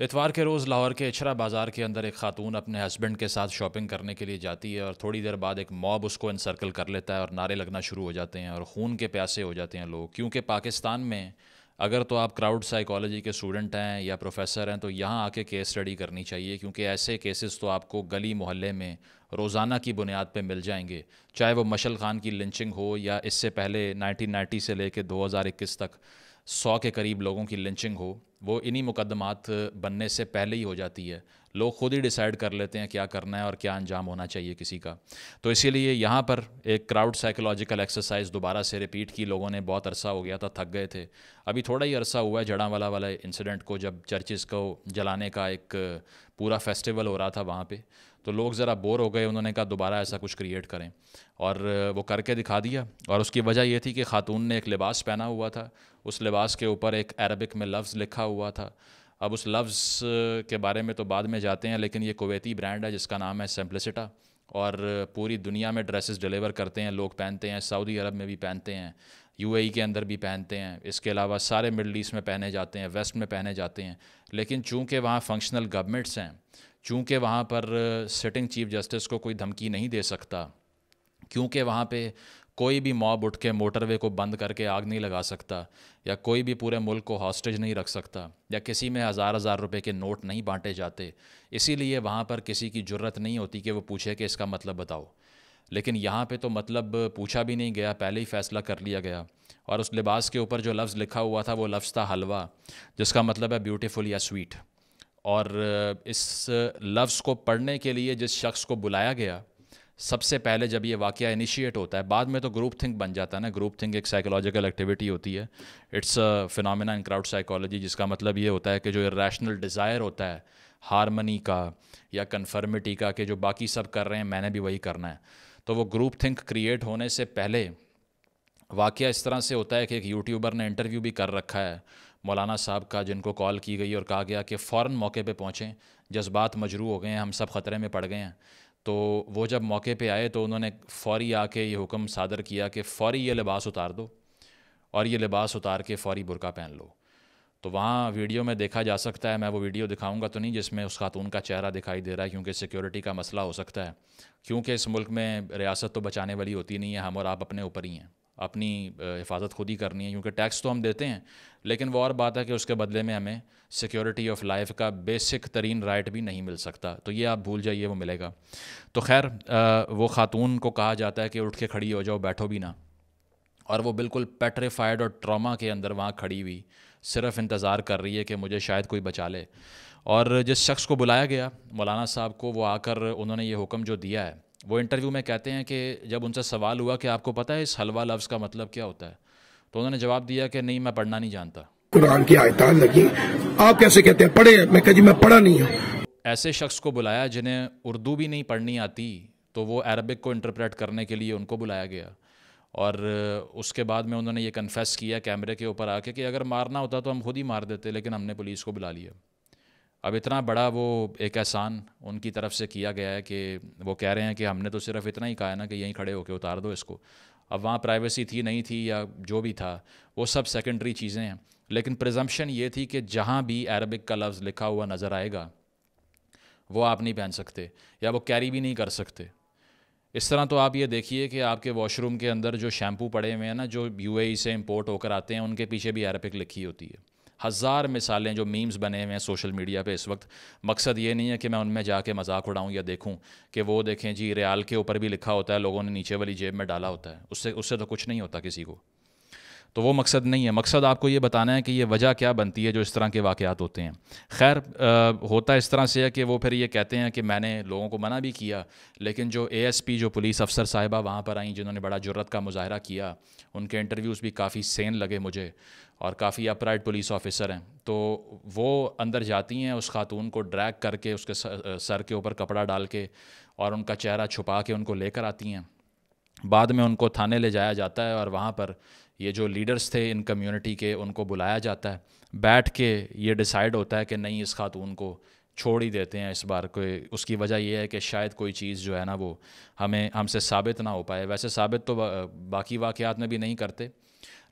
इतवार के रोज़ लाहौर के इछरा बाज़ार के अंदर एक खातून अपने हस्बैंड के साथ शॉपिंग करने के लिए जाती है और थोड़ी देर बाद एक मॉब उसको इंसर्कल कर लेता है और नारे लगना शुरू हो जाते हैं और खून के प्यासे हो जाते हैं लोग क्योंकि पाकिस्तान में अगर तो आप क्राउड साइकोलॉजी के स्टूडेंट हैं या प्रोफेसर हैं तो यहाँ आके केस स्टडी करनी चाहिए क्योंकि ऐसे केसेस तो आपको गली मोहल्ले में रोज़ाना की बुनियाद पे मिल जाएंगे चाहे वो मशल खान की लिंचिंग हो या इससे पहले 1990 से लेके 2021 तक 100 के करीब लोगों की लिंचिंग हो वो इन्हीं मुकदमात बनने से पहले ही हो जाती है लोग खुद ही डिसाइड कर लेते हैं क्या करना है और क्या अंजाम होना चाहिए किसी का तो इसीलिए यहाँ पर एक क्राउड साइकोलॉजिकल एक्सरसाइज दोबारा से रिपीट की लोगों ने बहुत अरसा हो गया था थक गए थे अभी थोड़ा ही अरसा हुआ है जड़ा वाला वाला इंसिडेंट को जब चर्चिस को जलाने का एक पूरा फेस्टिवल हो रहा था वहाँ पर तो लोग ज़रा बोर हो गए उन्होंने कहा दोबारा ऐसा कुछ क्रिएट करें और वो करके दिखा दिया और उसकी वजह ये थी कि खातून ने एक लिबास पहना हुआ था उस लिबास के ऊपर एक अरबिक में लफ्ज़ लिखा हुआ था अब उस लफ्ज़ के बारे में तो बाद में जाते हैं लेकिन ये कुवैती ब्रांड है जिसका नाम है सेम्प्लिसिटा और पूरी दुनिया में ड्रेसेस डिलीवर करते हैं लोग पहनते हैं सऊदी अरब में भी पहनते हैं यूएई e के अंदर भी पहनते हैं इसके अलावा सारे मिडल ईस्ट में पहने जाते हैं वेस्ट में पहने जाते हैं लेकिन चूंकि वहाँ फंक्शनल गवर्नमेंट्स हैं चूंकि वहाँ पर सिटिंग चीफ जस्टिस को कोई धमकी नहीं दे सकता क्योंकि वहाँ पे कोई भी मॉब उठ के मोटरवे को बंद करके आग नहीं लगा सकता या कोई भी पूरे मुल्क को हॉस्टेज नहीं रख सकता या किसी में हज़ार हज़ार रुपए के नोट नहीं बांटे जाते इसीलिए वहाँ पर किसी की ज़रूरत नहीं होती कि वो पूछे कि इसका मतलब बताओ लेकिन यहाँ पे तो मतलब पूछा भी नहीं गया पहले ही फ़ैसला कर लिया गया और उस लिबास के ऊपर जो लफ्ज़ लिखा हुआ था वो लफ्ज़ था हलवा जिसका मतलब है ब्यूटीफुल या स्वीट और इस लफ्ज़ को पढ़ने के लिए जिस शख्स को बुलाया गया सबसे पहले जब ये वाक्य इनिशिएट होता है बाद में तो ग्रुप थिंक बन जाता है ना ग्रुप थिंक एक साइकोलॉजिकल एक्टिविटी होती है it's a phenomena in crowd psychology जिसका मतलब ये होता है कि जो इरेशनल डिज़ायर होता है हारमनी का या कन्फर्मिटी का कि जो बाकी सब कर रहे हैं मैंने भी वही करना है तो वो ग्रुप थिंक क्रिएट होने से पहले वाक्य इस तरह से होता है कि एक यूट्यूबर ने इंटरव्यू भी कर रखा है मौलाना साहब का जिनको कॉल की गई और कहा गया कि फ़ौर मौके पर पहुँचें जज्बात मजरू हो गए हैं हम सब ख़तरे में पड़ गए हैं तो वो जब मौके पे आए तो उन्होंने फ़ौरी आके ये हुक्म सादर किया कि फ़ौरी ये लिबास उतार दो और ये लिबास उतार के फ़ौरी बुरका पहन लो तो वहाँ वीडियो में देखा जा सकता है मैं वो वीडियो दिखाऊंगा तो नहीं जिसमें उस खातून का चेहरा दिखाई दे रहा है क्योंकि सिक्योरिटी का मसला हो सकता है क्योंकि इस मुल्क में रियासत तो बचाने वाली होती नहीं है हम और आप अपने ऊपर ही हैं अपनी हिफाजत खुद ही करनी है क्योंकि टैक्स तो हम देते हैं लेकिन वो और बात है कि उसके बदले में हमें सिक्योरिटी ऑफ लाइफ का बेसिक तरीन राइट भी नहीं मिल सकता तो ये आप भूल जाइए वो मिलेगा तो खैर वो ख़ातून को कहा जाता है कि उठ के खड़ी हो जाओ बैठो भी ना और वो बिल्कुल पेट्रीफाइड और ट्रामा के अंदर वहाँ खड़ी हुई सिर्फ इंतज़ार कर रही है कि मुझे शायद कोई बचा ले और जिस शख्स को बुलाया गया मौलाना साहब को वो आकर उन्होंने ये हुक्म जो दिया है वो इंटरव्यू में कहते हैं कि जब उनसे सवाल हुआ कि आपको पता है इस हलवा लफ्ज़ का मतलब क्या होता है तो उन्होंने जवाब दिया कि नहीं मैं पढ़ना नहीं जानता कुरान की आयतान लगी आप कैसे कहते हैं पढ़े मैं कह जी मैं पढ़ा नहीं हूँ ऐसे शख्स को बुलाया जिन्हें उर्दू भी नहीं पढ़नी आती तो वो अरबिक को इंटरप्रेट करने के लिए उनको बुलाया गया और उसके बाद में उन्होंने ये कन्फेस किया कैमरे के ऊपर आके कि अगर मारना होता तो हम खुद ही मार देते लेकिन हमने पुलिस को बुला लिया अब इतना बड़ा वो एक एहसान उनकी तरफ से किया गया है कि वो कह रहे हैं कि हमने तो सिर्फ इतना ही कहा है ना कि यहीं खड़े होकर उतार दो इसको अब वहाँ प्राइवेसी थी नहीं थी या जो भी था वो सब सेकेंडरी चीज़ें हैं लेकिन प्रजम्पशन ये थी कि जहाँ भी अरबिक का लफ्ज़ लिखा हुआ नज़र आएगा वो आप नहीं पहन सकते या वो कैरी भी नहीं कर सकते इस तरह तो आप ये देखिए कि आपके वॉशरूम के अंदर जो शैम्पू पड़े हुए हैं ना जो यू e से इम्पोर्ट होकर आते हैं उनके पीछे भी अरबिक लिखी होती है हज़ार मिसालें जो मीम्स बने हुए हैं सोशल मीडिया पे इस वक्त मकसद ये नहीं है कि मैं उनमें जाके मजाक उड़ाऊँ या देखूँ कि वो देखें जी रियाल के ऊपर भी लिखा होता है लोगों ने नीचे वाली जेब में डाला होता है उससे उससे तो कुछ नहीं होता किसी को तो वो मकसद नहीं है मकसद आपको ये बताना है कि ये वजह क्या बनती है जो इस तरह के वाक़ात होते हैं खैर होता इस तरह से है कि वो फिर ये कहते हैं कि मैंने लोगों को मना भी किया लेकिन जो एएसपी जो पुलिस अफसर साहिबा वहाँ पर आई जिन्होंने बड़ा जरूरत का मुजाहरा किया उनके इंटरव्यूज़ भी काफ़ी सेन लगे मुझे और काफ़ी अपराइट पुलिस ऑफिसर हैं तो वो अंदर जाती हैं उस खातून को ड्रैग करके उसके सर के ऊपर कपड़ा डाल के और उनका चेहरा छुपा के उनको लेकर आती हैं बाद में उनको थाने ले जाया जाता है और वहाँ पर ये जो लीडर्स थे इन कम्युनिटी के उनको बुलाया जाता है बैठ के ये डिसाइड होता है कि नहीं इस खातून को छोड़ ही देते हैं इस बार कोई उसकी वजह यह है कि शायद कोई चीज़ जो है ना वो हमें हमसे साबित ना हो पाए वैसे साबित तो बाकी वाक़ात में भी नहीं करते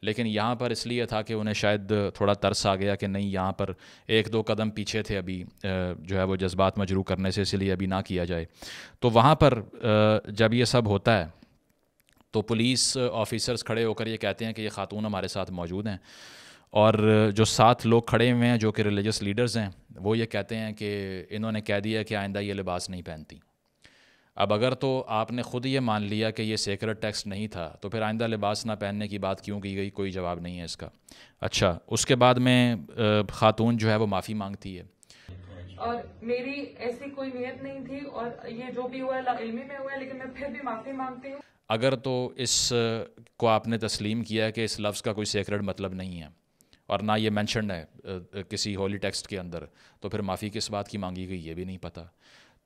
लेकिन यहाँ पर इसलिए था कि उन्हें शायद थोड़ा तरस आ गया कि नहीं यहाँ पर एक दो कदम पीछे थे अभी जो है वो जज्बात मजरू करने से इसलिए अभी ना किया जाए तो वहाँ पर जब ये सब होता है तो पुलिस ऑफिसर्स खड़े होकर ये कहते हैं कि ये खातून हमारे साथ मौजूद हैं और जो सात लोग खड़े हुए हैं जो कि रिलीजस लीडर्स हैं वो ये कहते हैं कि इन्होंने कह दिया कि आइंदा ये लिबास नहीं पहनती अब अगर तो आपने ख़ुद ये मान लिया कि ये सेक्रेट टेक्स्ट नहीं था तो फिर आइंदा लिबास ना पहनने की बात क्यों की गई कोई जवाब नहीं है इसका अच्छा उसके बाद में ख़ातून जो है वो माफ़ी मांगती है और मेरी ऐसी कोई नीयत नहीं थी और ये जो भी हुआ इल्मी में हुआ लेकिन मैं फिर भी माफ़ी मांगती हूँ अगर तो इस को आपने तस्लीम किया कि इस लफ्ज़ का कोई सेक्रेड मतलब नहीं है और ना ये मैंशन है किसी होली टेक्स्ट के अंदर तो फिर माफ़ी किस बात की मांगी गई ये भी नहीं पता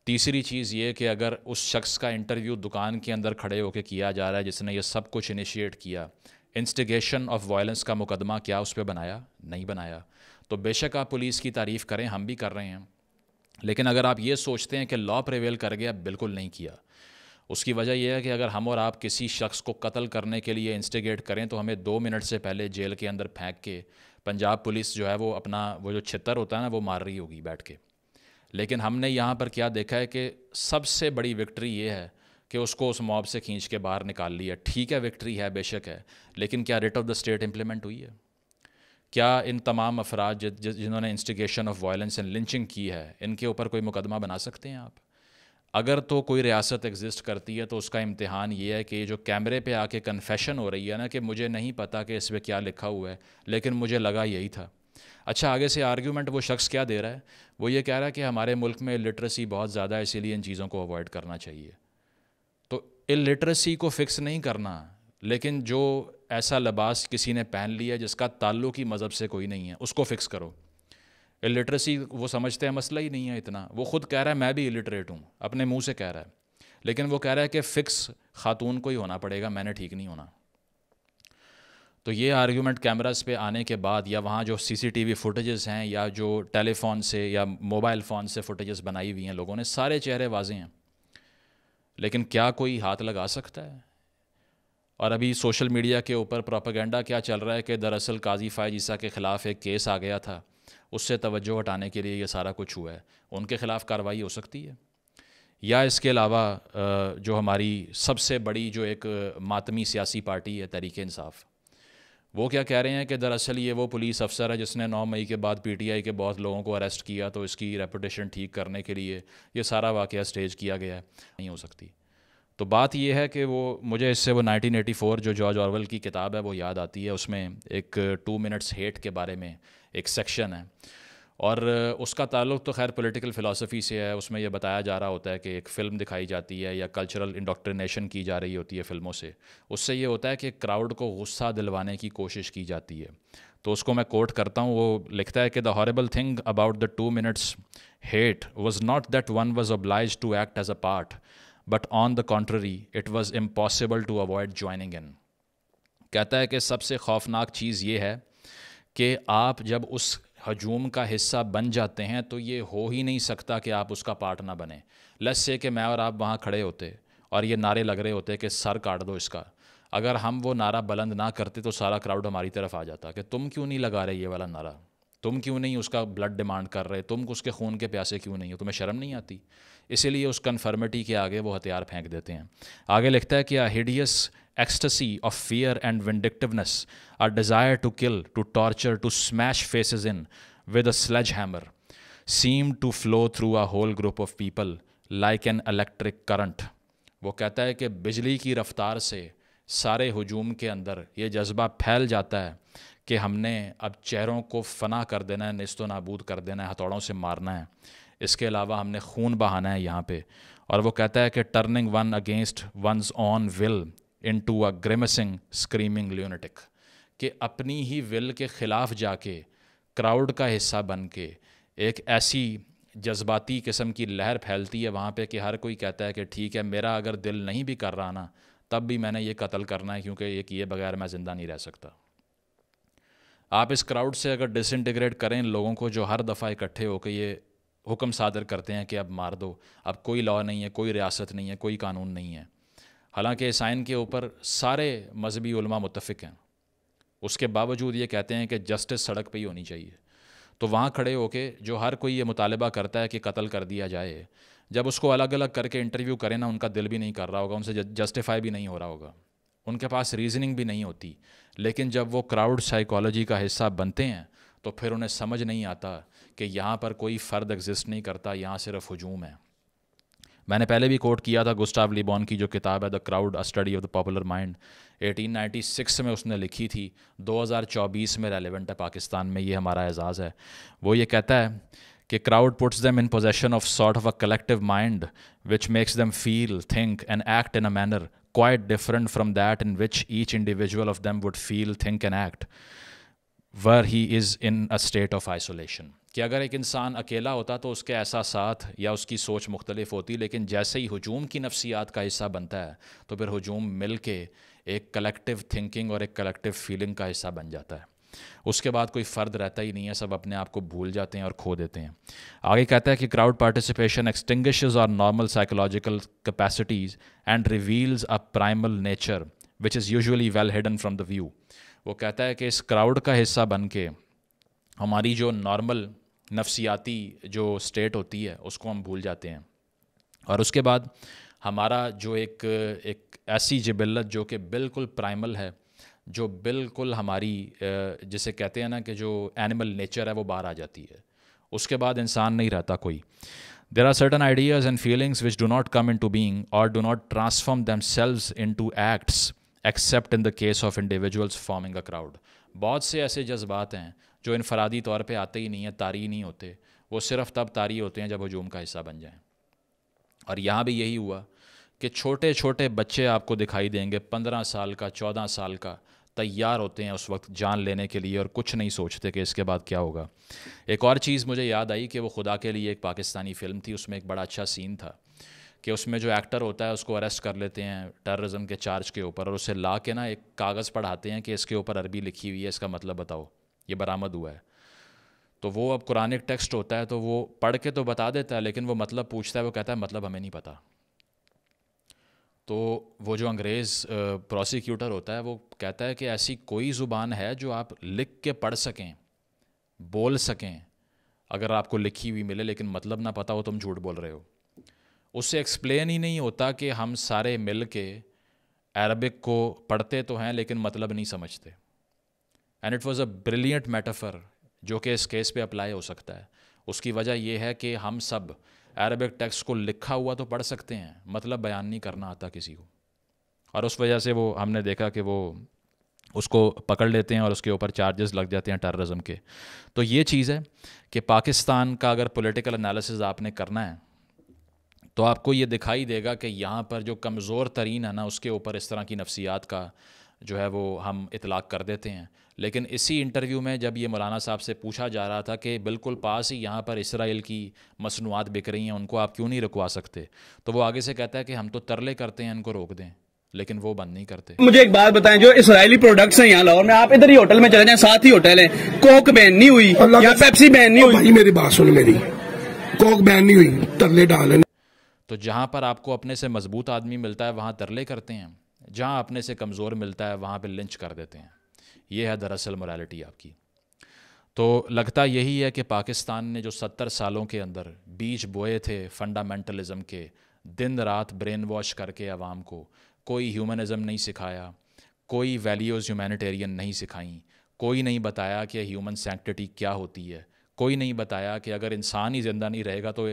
तीसरी चीज़ ये कि अगर उस शख्स का इंटरव्यू दुकान के अंदर खड़े होकर किया जा रहा है जिसने ये सब कुछ इनिशिएट किया इंस्टिगेशन ऑफ वायलेंस का मुकदमा क्या उस पर बनाया नहीं बनाया तो बेशक आप पुलिस की तारीफ़ करें हम भी कर रहे हैं लेकिन अगर आप ये सोचते हैं कि लॉ प्रिवेल कर गया बिल्कुल नहीं किया उसकी वजह यह है कि अगर हम और आप किसी शख्स को कत्ल करने के लिए इंस्टिगेट करें तो हमें दो मिनट से पहले जेल के अंदर फेंक के पंजाब पुलिस जो है वो अपना वो जो छितर होता है ना वो मार रही होगी बैठ के लेकिन हमने यहाँ पर क्या देखा है कि सबसे बड़ी विक्ट्री ये है कि उसको उस मॉब से खींच के बाहर निकाल लिया ठीक है विक्ट्री है बेशक है लेकिन क्या writ of the state implement हुई है क्या इन तमाम अफराज जिन्होंने instigation of violence and lynching की है इनके ऊपर कोई मुकदमा बना सकते हैं आप अगर तो कोई रियासत एग्जिस्ट करती है तो उसका इम्तहान ये है कि जो कैमरे पे आके कन्फेशन हो रही है ना कि मुझे नहीं पता कि इसमें क्या लिखा हुआ है लेकिन मुझे लगा यही था अच्छा आगे से आर्ग्यूमेंट वो शख्स क्या दे रहा है वो ये कह रहा है कि हमारे मुल्क में लिटरेसी बहुत ज़्यादा है इसीलिए इन चीज़ों को अवॉइड करना चाहिए तो इलिटरेसी को फिक्स नहीं करना लेकिन जो ऐसा लबास किसी ने पहन लिया जिसका ताल्लुक ही मज़हब से कोई नहीं है उसको फिक्स करो इलिटरेसी वो समझते हैं मसला ही नहीं है इतना वो खुद कह रहा है मैं भी इलिटरेट हूँ अपने मुंह से कह रहा है लेकिन वो कह रहा है कि फ़िक्स खातून को ही होना पड़ेगा मैंने ठीक नहीं होना तो ये आर्ग्यूमेंट कैमरास पे आने के बाद या वहाँ जो सीसीटीवी फुटेजेस हैं या जो टेलीफोन से या मोबाइल फ़ोन से फुटेजेस बनाई हुई हैं लोगों ने सारे चेहरे वाजे हैं लेकिन क्या कोई हाथ लगा सकता है और अभी सोशल मीडिया के ऊपर प्रोपागेंडा क्या चल रहा है कि दरअसल काजी फ़ायद ईसा के ख़िलाफ़ एक केस आ गया था उससे तवज्जो हटाने के लिए ये सारा कुछ हुआ है उनके ख़िलाफ़ कार्रवाई हो सकती है या इसके अलावा जो हमारी सबसे बड़ी जो एक मातमी सियासी पार्टी है तहरीक इंसाफ वो क्या कह रहे हैं कि दरअसल ये वो पुलिस अफसर है जिसने 9 मई के बाद पीटीआई के बहुत लोगों को अरेस्ट किया तो इसकी रेपुटेशन ठीक करने के लिए ये सारा वाक़ स्टेज किया गया है नहीं हो सकती तो बात यह है कि वो मुझे इससे वो 1984 जो जॉर्ज ऑरवल की किताब है वो याद आती है उसमें एक टू मिनट्स हेट के बारे में एक सेक्शन है और उसका ताल्लुक तो खैर पॉलिटिकल फ़िलासफ़ी से है उसमें यह बताया जा रहा होता है कि एक फ़िल्म दिखाई जाती है या कल्चरल इंडोक्ट्रिनेशन की जा रही होती है फ़िल्मों से उससे ये होता है कि क्राउड को गुस्सा दिलवाने की कोशिश की जाती है तो उसको मैं कोट करता हूँ वो लिखता है कि the horrible thing about the two minutes hate was not that one was obliged to act as a part but on the contrary it was impossible to avoid joining in कहता है कि सबसे खौफनाक चीज़ ये है कि आप जब उस हजूम का हिस्सा बन जाते हैं तो ये हो ही नहीं सकता कि आप उसका पार्ट ना बने लस से कि मैं और आप वहाँ खड़े होते और ये नारे लग रहे होते कि सर काट दो इसका अगर हम वो नारा बुलंद ना करते तो सारा क्राउड हमारी तरफ आ जाता कि तुम क्यों नहीं लगा रहे ये वाला नारा तुम क्यों नहीं उसका ब्लड डिमांड कर रहे तुम उसके खून के प्यासे क्यों नहीं हो तुम्हें शर्म नहीं आती इसीलिए उस कन्फर्मिटी के आगे वो हथियार फेंक देते हैं आगे लिखता है कि hideous ecstasy of fear and vindictiveness a desire to kill to torture to smash faces in with a sledgehammer seem to flow through a whole group of people like an electric current वो कहता है कि बिजली की रफ्तार से सारे हजूम के अंदर ये जज्बा फैल जाता है कि हमने अब चेहरों को फना कर देना है नस्त व नाबूद कर देना है हथौड़ों से मारना है इसके अलावा हमने खून बहाना है यहाँ पे और वो कहता है कि turning one against one's own will into a grimacing screaming lunatic कि अपनी ही विल के ख़िलाफ़ जाके क्राउड का हिस्सा बन के एक ऐसी जज्बाती किस्म की लहर फैलती है वहाँ पे कि हर कोई कहता है कि ठीक है मेरा अगर दिल नहीं भी कर रहा ना तब भी मैंने ये कत्ल करना है क्योंकि ये किए बगैर मैं ज़िंदा नहीं रह सकता आप इस क्राउड से अगर डिसइंटीग्रेट करें लोगों को जो हर दफ़ा इकट्ठे होकर ये हुक्म सादर करते हैं कि अब मार दो अब कोई लॉ नहीं है कोई रियासत नहीं है कोई कानून नहीं है हालांकि साइन के ऊपर सारे मजहबी मुतफ़ हैं उसके बावजूद ये कहते हैं कि जस्टिस सड़क पर ही होनी चाहिए तो वहाँ खड़े होके जो हर कोई ये मुतालबा करता है कि कत्ल कर दिया जाए जब उसको अलग अलग करके इंटरव्यू करें ना उनका दिल भी नहीं कर रहा होगा उनसे जस्टिफाई भी नहीं हो रहा होगा उनके पास रीजनिंग भी नहीं होती लेकिन जब वो क्राउड साइकोलॉजी का हिस्सा बनते हैं तो फिर उन्हें समझ नहीं आता कि यहाँ पर कोई फ़र्द एग्जिस्ट नहीं करता यहाँ सिर्फ हजूम है मैंने पहले भी कोट किया था गुस्टाव लिबॉन की जो किताब है the crowd a study of the popular mind 1896 में उसने लिखी थी 2024 में रेलिवेंट है पाकिस्तान में ये हमारा एजाज़ है वो ये कहता है कि crowd puts them in possession of sort of a collective mind which makes them feel think and act in a manner quite different from that in which each individual of them would feel think and act were he is in a state of isolation कि अगर एक इंसान अकेला होता तो उसके ऐसा साथ या उसकी सोच मुख्तलिफ होती लेकिन जैसे ही हजूम की नफसियात का हिस्सा बनता है तो फिर हजूम मिल के एक कलेक्टिव थिंकिंग और एक कलेक्टिव फीलिंग का हिस्सा बन जाता है उसके बाद कोई फ़र्द रहता ही नहीं है सब अपने आप को भूल जाते हैं और खो देते हैं आगे कहता है कि crowd participation extinguish are normal psychological capacities and reveals a primal nature which is usually well hidden from the view वो कहता है कि इस क्राउड का हिस्सा बन के हमारी जो नॉर्मल नफसियाती जो स्टेट होती है उसको हम भूल जाते हैं और उसके बाद हमारा जो एक एक ऐसी जबिलत जो कि बिल्कुल प्राइमल है जो बिल्कुल हमारी जिसे कहते हैं ना कि जो एनिमल नेचर है वो बाहर आ जाती है उसके बाद इंसान नहीं रहता कोई there are certain ideas and feelings which do not come into being or do not transform themselves into acts except in the case of individuals forming a crowd बहुत से ऐसे जज्बात हैं जो इनफरादी तौर पर आते ही नहीं हैं तारी नहीं होते वो सिर्फ तब तारी होते हैं जब हजूम का हिस्सा बन जाएँ और यहाँ भी यही हुआ कि छोटे छोटे बच्चे आपको दिखाई देंगे पंद्रह साल का चौदह साल का तैयार होते हैं उस वक्त जान लेने के लिए और कुछ नहीं सोचते कि इसके बाद क्या होगा एक और चीज़ मुझे याद आई कि वो खुदा के लिए एक पाकिस्तानी फ़िल्म थी उसमें एक बड़ा अच्छा सीन था कि उसमें जो एक्टर होता है उसको अरेस्ट कर लेते हैं टेररिज्म के चार्ज के ऊपर और उसे ला के ना एक कागज़ पढ़ाते हैं कि इसके ऊपर अरबी लिखी हुई है इसका मतलब बताओ ये बरामद हुआ है तो वो अब कुरानिक टेक्स्ट होता है तो वो पढ़ के तो बता देता है लेकिन वो मतलब पूछता है वो कहता है मतलब हमें नहीं पता तो वो जो अंग्रेज़ प्रोसिक्यूटर होता है वो कहता है कि ऐसी कोई ज़ुबान है जो आप लिख के पढ़ सकें बोल सकें अगर आपको लिखी हुई मिले लेकिन मतलब ना पता हो तुम झूठ बोल रहे हो उससे एक्सप्लेन ही नहीं होता कि हम सारे मिल के अरबिक को पढ़ते तो हैं लेकिन मतलब नहीं समझते and it was a brilliant metaphor जो कि इस केस पे अप्लाई हो सकता है उसकी वजह यह है कि हम सब अरबिक टेक्स्ट को लिखा हुआ तो पढ़ सकते हैं मतलब बयान नहीं करना आता किसी को और उस वजह से वो हमने देखा कि वो उसको पकड़ लेते हैं और उसके ऊपर चार्जेस लग जाते हैं टेररिज्म के तो ये चीज़ है कि पाकिस्तान का अगर पॉलिटिकल एनालिसिस आपने करना है तो आपको ये दिखाई देगा कि यहाँ पर जो कमज़ोर तरीन है ना उसके ऊपर इस तरह की नफसियात का जो है वो हम इतलाक़ कर देते हैं लेकिन इसी इंटरव्यू में जब ये मौलाना साहब से पूछा जा रहा था कि बिल्कुल पास ही यहाँ पर इसराइल की मसनूआत बिक रही हैं उनको आप क्यों नहीं रुकवा सकते तो वो आगे से कहता है कि हम तो तरले करते हैं इनको रोक दें लेकिन वो बंद नहीं करते मुझे एक बात बताएं जो इसराइली प्रोडक्ट्स हैं यहाँ लाहौर में आप इधर ही होटल में चले जाएं साथ ही होटल है कोक बैन नहीं हुई या पेप्सी बैन नहीं हुई मेरी बात सुन मेरी कोक बैन नहीं हुई तरले डाले तो जहाँ पर आपको अपने से मजबूत आदमी मिलता है वहाँ तरले करते हैं जहाँ अपने से कमज़ोर मिलता है वहाँ पे लिंच कर देते हैं ये है दरअसल मोरालिटी आपकी तो लगता यही है कि पाकिस्तान ने जो सत्तर सालों के अंदर बीज बोए थे फंडामेंटलिज़म के दिन रात ब्रेन वॉश करके आवाम को कोई ह्यूमनिज़म नहीं सिखाया कोई वैल्यूज़ ह्यूमैनिटेरियन नहीं सिखाई कोई नहीं बताया कि ह्यूमन सेंटिटी क्या होती है कोई नहीं बताया कि अगर इंसान ही ज़िंदा नहीं रहेगा तो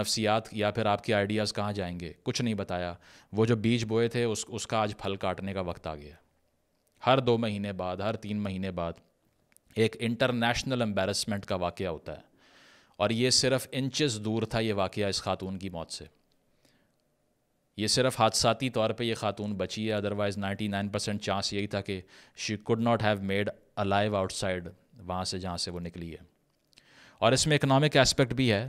नफसियात या फिर आपके आइडियाज़ कहाँ जाएंगे कुछ नहीं बताया वो जो बीज बोए थे उस उसका आज फल काटने का वक्त आ गया हर दो महीने बाद हर तीन महीने बाद एक इंटरनेशनल एम्बेरसमेंट का वाक़ होता है और ये सिर्फ इंचज़ दूर था ये वाक़ इस खातून की मौत से ये सिर्फ हादसाती तौर पे ये खातून बची है अदरवाइज़ 99 परसेंट चांस यही था कि she could not have made alive outside वहाँ से जहाँ से वो निकली है और इसमें इकोनॉमिक एस्पेक्ट भी है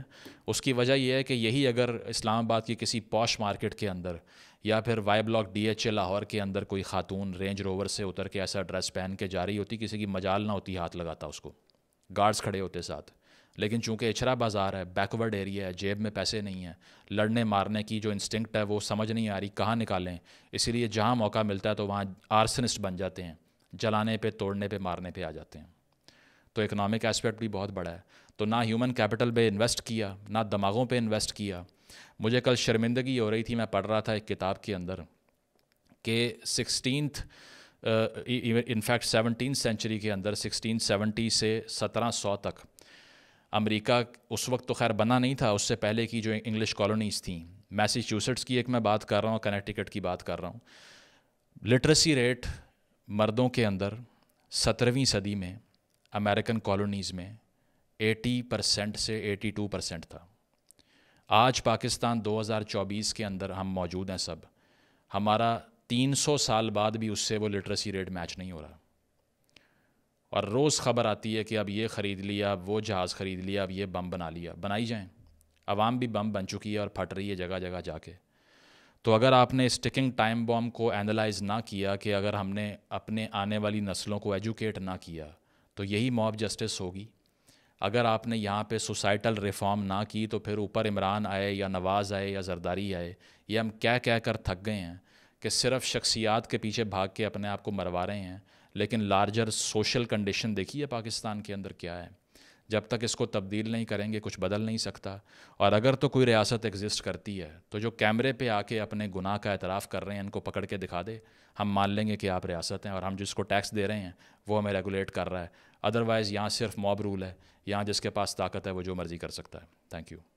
उसकी वजह यह है कि यही अगर इस्लामाबाद की किसी पॉश मार्केट के अंदर या फिर Y block D H A Lahore के अंदर कोई खातून रेंज रोवर से उतर के ऐसा ड्रेस पहन के जा रही होती किसी की मजाल ना होती हाथ लगाता उसको गार्ड्स खड़े होते साथ लेकिन चूंकि इछरा बाज़ार है बैकवर्ड एरिया है जेब में पैसे नहीं हैं लड़ने मारने की जो इंस्टिंक्ट है वो समझ नहीं आ रही कहाँ निकालें इसीलिए जहाँ मौका मिलता है तो वहाँ आर्सनिस्ट बन जाते हैं जलाने पे तोड़ने पे मारने पे आ जाते हैं तो इकोनॉमिक एस्पेक्ट भी बहुत बड़ा है तो ना ह्यूमन कैपिटल पे इन्वेस्ट किया ना दिमागों पे इन्वेस्ट किया मुझे कल शर्मिंदगी हो रही थी मैं पढ़ रहा था एक किताब के अंदर कि सिक्सटीन इनफैक्ट सेवनटीन सेंचुरी के अंदर सिक्सटीन सेवेंटी से सत्रह सौ तक अमेरिका उस वक्त तो खैर बना नहीं था उससे पहले की जो इंग्लिश कॉलोनीज़ थी मैसेच्यूसेट्स की एक मैं बात कर रहा हूँ कनेक्टिकट की बात कर रहा हूँ लिटरेसी रेट मर्दों के अंदर सत्रहवीं सदी में अमेरिकन कॉलोनीज़ में 80 परसेंट से 82 परसेंट था आज पाकिस्तान 2024 के अंदर हम मौजूद हैं सब हमारा 300 साल बाद भी उससे वो लिटरेसी रेट मैच नहीं हो रहा और रोज़ ख़बर आती है कि अब ये ख़रीद लिया अब वो जहाज़ ख़रीद लिया अब ये बम बना लिया बनाई जाएं आवाम भी बम बन चुकी है और फट रही है जगह जगह जाके तो अगर आपने स्टिकिंग टाइम बॉम्ब को एनालाइज ना किया कि अगर हमने अपने आने वाली नस्लों को एजुकेट ना किया तो यही मॉब जस्टिस होगी अगर आपने यहाँ पे सोसाइटल रिफॉर्म ना की तो फिर ऊपर इमरान आए या नवाज़ आए या जरदारी आए ये हम क्या कह कर थक गए हैं कि सिर्फ शख्सियात के पीछे भाग के अपने आप को मरवा रहे हैं लेकिन लार्जर सोशल कंडीशन देखिए पाकिस्तान के अंदर क्या है जब तक इसको तब्दील नहीं करेंगे कुछ बदल नहीं सकता और अगर तो कोई रियासत एग्जिस्ट करती है तो जो कैमरे पे आके अपने गुनाह का एतराफ़ कर रहे हैं इनको पकड़ के दिखा दे हम मान लेंगे कि आप रियासत हैं और हम जिसको टैक्स दे रहे हैं वो हमें रेगुलेट कर रहा है अदरवाइज़ यहाँ सिर्फ मॉब रूल है यहाँ जिसके पास ताकत है वो जो मर्ज़ी कर सकता है थैंक यू